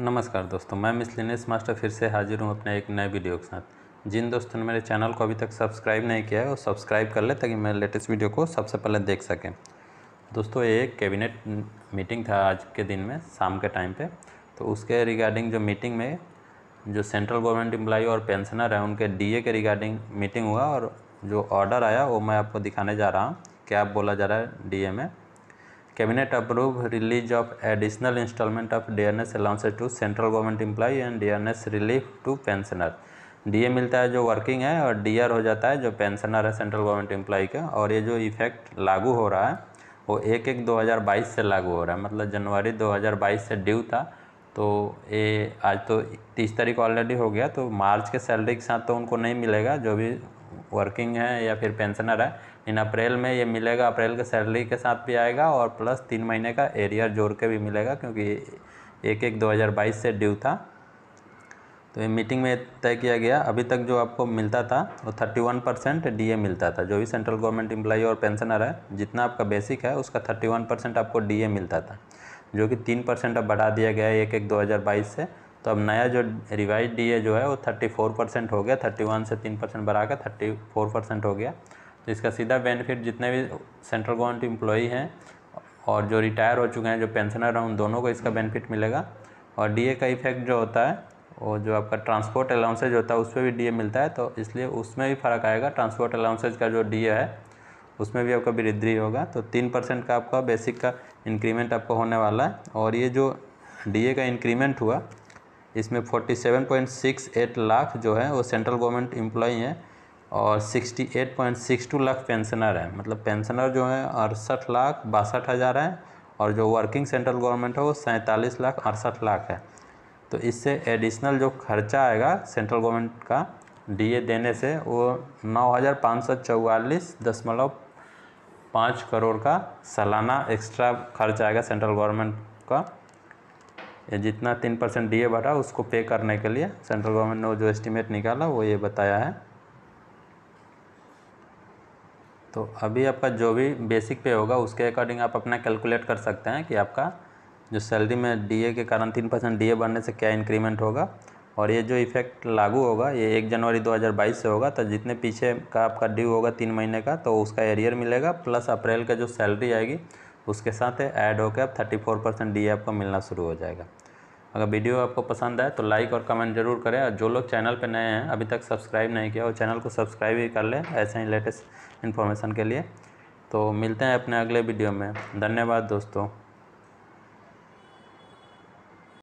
नमस्कार दोस्तों मैं मिस लिनेस मास्टर फिर से हाजिर हूँ अपने एक नए वीडियो के साथ जिन दोस्तों ने मेरे चैनल को अभी तक सब्सक्राइब नहीं किया है वो सब्सक्राइब कर ले ताकि मेरे लेटेस्ट वीडियो को सबसे पहले देख सकें दोस्तों एक कैबिनेट मीटिंग था आज के दिन में शाम के टाइम पे तो उसके रिगार्डिंग जो मीटिंग में जो सेंट्रल गवर्नमेंट एम्प्लाई और पेंशनर हैं उनके डी के रिगार्डिंग मीटिंग हुआ और जो ऑर्डर आया वो मैं आपको दिखाने जा रहा हूँ क्या बोला जा रहा है डी में release of additional instalment of dearness allowances to central government employee and dearness relief to pensioner DA मिलता है जो वर्किंग है और डीआर हो जाता है जो पेंशनर है सेंट्रल गवर्नमेंट एम्प्लॉई का और ये जो इफेक्ट लागू हो रहा है वो एक एक बाईस से लागू हो रहा है मतलब जनवरी बाईस से ड्यू था तो ये आज तो तीस तारीख ऑलरेडी हो गया तो मार्च के सैलरी के साथ तो उनको नहीं मिलेगा जो भी वर्किंग है या फिर पेंशनर है इन अप्रैल में ये मिलेगा अप्रैल के सैलरी के साथ भी आएगा और प्लस तीन महीने का एरियर जोड़ के भी मिलेगा क्योंकि एक एक 2022 से ड्यू था तो ये मीटिंग में तय किया गया अभी तक जो आपको मिलता था वो थर्टी वन परसेंट डी मिलता था जो भी सेंट्रल गवर्नमेंट एम्प्लॉई और पेंशनर है जितना आपका बेसिक है उसका थर्टी वन परसेंट आपको डी मिलता था जो कि तीन परसेंट अब बढ़ा दिया गया है एक एक 2022 से तो अब नया जो रिवाइज डी जो है वो थर्टी फोर परसेंट हो गया थर्टी वन से तीन परसेंट बढ़ा कर थर्टी फोर परसेंट हो गया तो इसका सीधा बेनिफिट जितने भी सेंट्रल गवर्नमेंट एम्प्लॉई हैं और जो रिटायर हो चुके हैं जो पेंशनर हैं उन दोनों को इसका बेनिफिट मिलेगा और डीए का इफेक्ट जो होता है वो जो आपका ट्रांसपोर्ट अलाउंसेज होता है उस पर भी डी मिलता है तो इसलिए उसमें भी फ़र्क आएगा ट्रांसपोर्ट अलाउंसेज का जो डी है उसमें भी आपका वृद्धि होगा तो तीन परसेंट का आपका बेसिक का इंक्रीमेंट आपको होने वाला है और ये जो डी का इंक्रीमेंट हुआ इसमें 47.68 लाख जो है वो सेंट्रल गवर्नमेंट एम्प्लॉई हैं और 68.62 लाख पेंशनर हैं मतलब पेंशनर जो हैं अड़सठ लाख बासठ हज़ार हैं और जो वर्किंग सेंट्रल गवर्नमेंट है वो सैंतालीस लाख अड़सठ लाख है तो इससे एडिशनल जो खर्चा आएगा सेंट्रल गवर्नमेंट का डीए देने से वो नौ हज़ार पाँच सौ चौवालीस दशमलव पाँच करोड़ का सालाना एक्स्ट्रा खर्च आएगा सेंट्रल गवर्नमेंट का जितना तीन परसेंट डी ए बढ़ा उसको पे करने के लिए सेंट्रल गवर्नमेंट ने जो एस्टिमेट निकाला वो ये बताया है तो अभी आपका जो भी बेसिक पे होगा उसके अकॉर्डिंग आप अपना कैलकुलेट कर सकते हैं कि आपका जो सैलरी में डीए के कारण तीन परसेंट डी बढ़ने से क्या इंक्रीमेंट होगा और ये जो इफेक्ट लागू होगा ये एक जनवरी 2022 से होगा तो जितने पीछे का आपका ड्यू होगा तीन महीने का तो उसका एरियर मिलेगा प्लस अप्रैल का जो सैलरी आएगी उसके साथ ऐड होकर आप थर्टी फोर परसेंट डी आपको मिलना शुरू हो जाएगा अगर वीडियो आपको पसंद आए तो लाइक और कमेंट जरूर करें और जो लोग चैनल पर नए हैं अभी तक सब्सक्राइब नहीं किया वो चैनल को सब्सक्राइब ही कर लें ऐसे ही लेटेस्ट इन्फॉर्मेशन के लिए तो मिलते हैं अपने अगले वीडियो में धन्यवाद दोस्तों